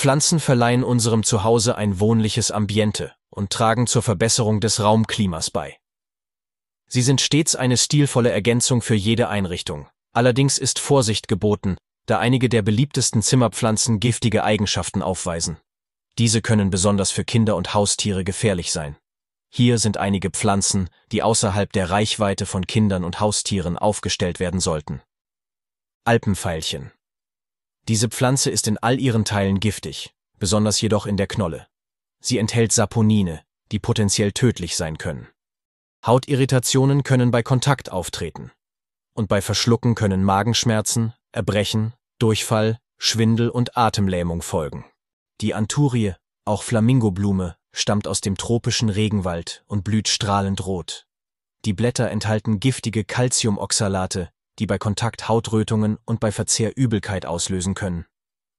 Pflanzen verleihen unserem Zuhause ein wohnliches Ambiente und tragen zur Verbesserung des Raumklimas bei. Sie sind stets eine stilvolle Ergänzung für jede Einrichtung. Allerdings ist Vorsicht geboten, da einige der beliebtesten Zimmerpflanzen giftige Eigenschaften aufweisen. Diese können besonders für Kinder und Haustiere gefährlich sein. Hier sind einige Pflanzen, die außerhalb der Reichweite von Kindern und Haustieren aufgestellt werden sollten. Alpenfeilchen diese Pflanze ist in all ihren Teilen giftig, besonders jedoch in der Knolle. Sie enthält Saponine, die potenziell tödlich sein können. Hautirritationen können bei Kontakt auftreten. Und bei Verschlucken können Magenschmerzen, Erbrechen, Durchfall, Schwindel und Atemlähmung folgen. Die Anturie, auch Flamingoblume, stammt aus dem tropischen Regenwald und blüht strahlend rot. Die Blätter enthalten giftige Calciumoxalate, die bei Kontakt Hautrötungen und bei Verzehr Übelkeit auslösen können.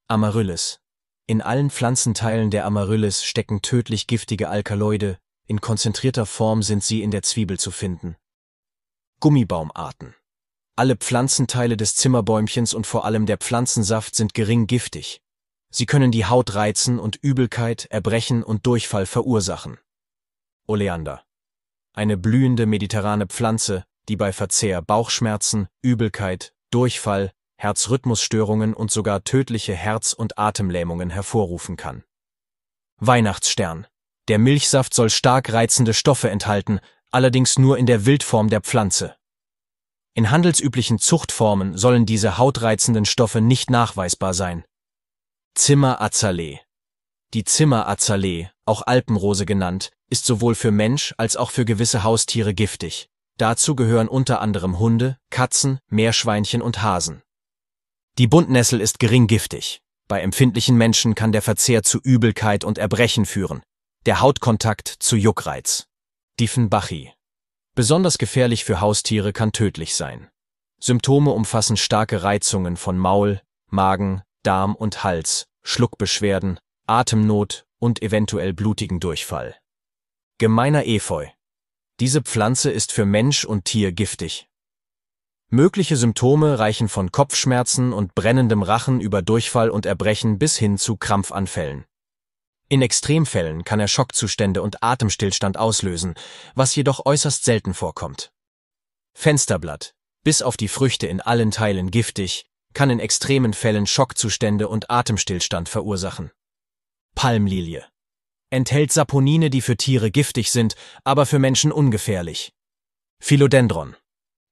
Amaryllis. In allen Pflanzenteilen der Amaryllis stecken tödlich giftige Alkaloide, in konzentrierter Form sind sie in der Zwiebel zu finden. Gummibaumarten. Alle Pflanzenteile des Zimmerbäumchens und vor allem der Pflanzensaft sind gering giftig. Sie können die Haut reizen und Übelkeit, Erbrechen und Durchfall verursachen. Oleander. Eine blühende mediterrane Pflanze, die bei Verzehr Bauchschmerzen, Übelkeit, Durchfall, Herzrhythmusstörungen und sogar tödliche Herz- und Atemlähmungen hervorrufen kann. Weihnachtsstern. Der Milchsaft soll stark reizende Stoffe enthalten, allerdings nur in der Wildform der Pflanze. In handelsüblichen Zuchtformen sollen diese hautreizenden Stoffe nicht nachweisbar sein. Zimmerazalee. Die Zimmerazalee, auch Alpenrose genannt, ist sowohl für Mensch als auch für gewisse Haustiere giftig. Dazu gehören unter anderem Hunde, Katzen, Meerschweinchen und Hasen. Die Buntnessel ist gering giftig. Bei empfindlichen Menschen kann der Verzehr zu Übelkeit und Erbrechen führen, der Hautkontakt zu Juckreiz. Diefenbachi. Besonders gefährlich für Haustiere kann tödlich sein. Symptome umfassen starke Reizungen von Maul, Magen, Darm und Hals, Schluckbeschwerden, Atemnot und eventuell blutigen Durchfall. Gemeiner Efeu. Diese Pflanze ist für Mensch und Tier giftig. Mögliche Symptome reichen von Kopfschmerzen und brennendem Rachen über Durchfall und Erbrechen bis hin zu Krampfanfällen. In Extremfällen kann er Schockzustände und Atemstillstand auslösen, was jedoch äußerst selten vorkommt. Fensterblatt, bis auf die Früchte in allen Teilen giftig, kann in extremen Fällen Schockzustände und Atemstillstand verursachen. Palmlilie, enthält Saponine, die für Tiere giftig sind, aber für Menschen ungefährlich. Philodendron.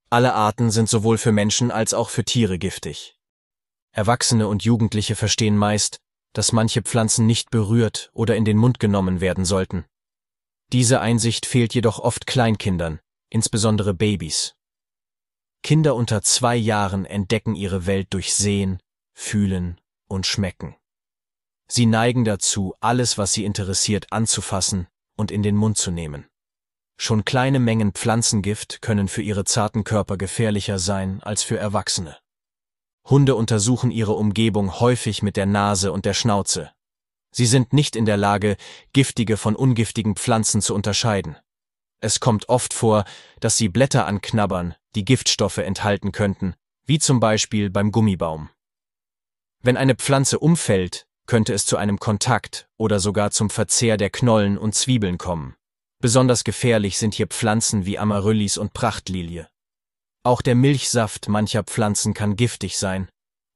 Alle Arten sind sowohl für Menschen als auch für Tiere giftig. Erwachsene und Jugendliche verstehen meist, dass manche Pflanzen nicht berührt oder in den Mund genommen werden sollten. Diese Einsicht fehlt jedoch oft Kleinkindern, insbesondere Babys. Kinder unter zwei Jahren entdecken ihre Welt durch Sehen, Fühlen und Schmecken. Sie neigen dazu, alles, was sie interessiert, anzufassen und in den Mund zu nehmen. Schon kleine Mengen Pflanzengift können für ihre zarten Körper gefährlicher sein als für Erwachsene. Hunde untersuchen ihre Umgebung häufig mit der Nase und der Schnauze. Sie sind nicht in der Lage, giftige von ungiftigen Pflanzen zu unterscheiden. Es kommt oft vor, dass sie Blätter anknabbern, die Giftstoffe enthalten könnten, wie zum Beispiel beim Gummibaum. Wenn eine Pflanze umfällt, könnte es zu einem Kontakt oder sogar zum Verzehr der Knollen und Zwiebeln kommen. Besonders gefährlich sind hier Pflanzen wie Amaryllis und Prachtlilie. Auch der Milchsaft mancher Pflanzen kann giftig sein,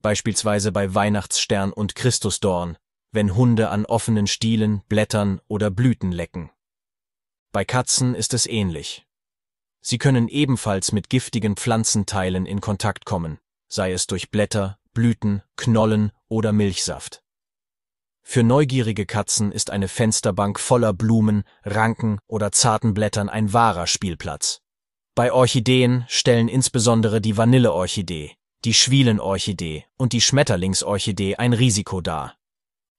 beispielsweise bei Weihnachtsstern und Christusdorn, wenn Hunde an offenen Stielen, Blättern oder Blüten lecken. Bei Katzen ist es ähnlich. Sie können ebenfalls mit giftigen Pflanzenteilen in Kontakt kommen, sei es durch Blätter, Blüten, Knollen oder Milchsaft. Für neugierige Katzen ist eine Fensterbank voller Blumen, Ranken oder zarten Blättern ein wahrer Spielplatz. Bei Orchideen stellen insbesondere die Vanilleorchidee, die Schwielenorchidee und die Schmetterlingsorchidee ein Risiko dar.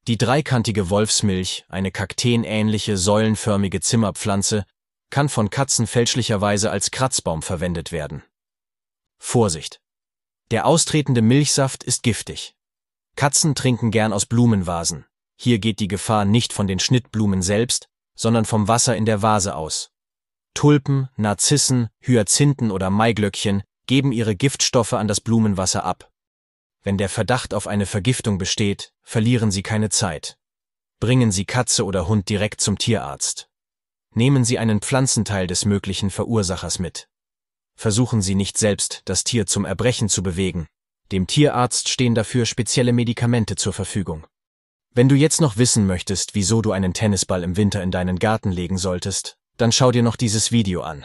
Die dreikantige Wolfsmilch, eine kakteenähnliche, säulenförmige Zimmerpflanze, kann von Katzen fälschlicherweise als Kratzbaum verwendet werden. Vorsicht! Der austretende Milchsaft ist giftig. Katzen trinken gern aus Blumenvasen. Hier geht die Gefahr nicht von den Schnittblumen selbst, sondern vom Wasser in der Vase aus. Tulpen, Narzissen, Hyazinthen oder Maiglöckchen geben ihre Giftstoffe an das Blumenwasser ab. Wenn der Verdacht auf eine Vergiftung besteht, verlieren Sie keine Zeit. Bringen Sie Katze oder Hund direkt zum Tierarzt. Nehmen Sie einen Pflanzenteil des möglichen Verursachers mit. Versuchen Sie nicht selbst, das Tier zum Erbrechen zu bewegen. Dem Tierarzt stehen dafür spezielle Medikamente zur Verfügung. Wenn du jetzt noch wissen möchtest, wieso du einen Tennisball im Winter in deinen Garten legen solltest, dann schau dir noch dieses Video an.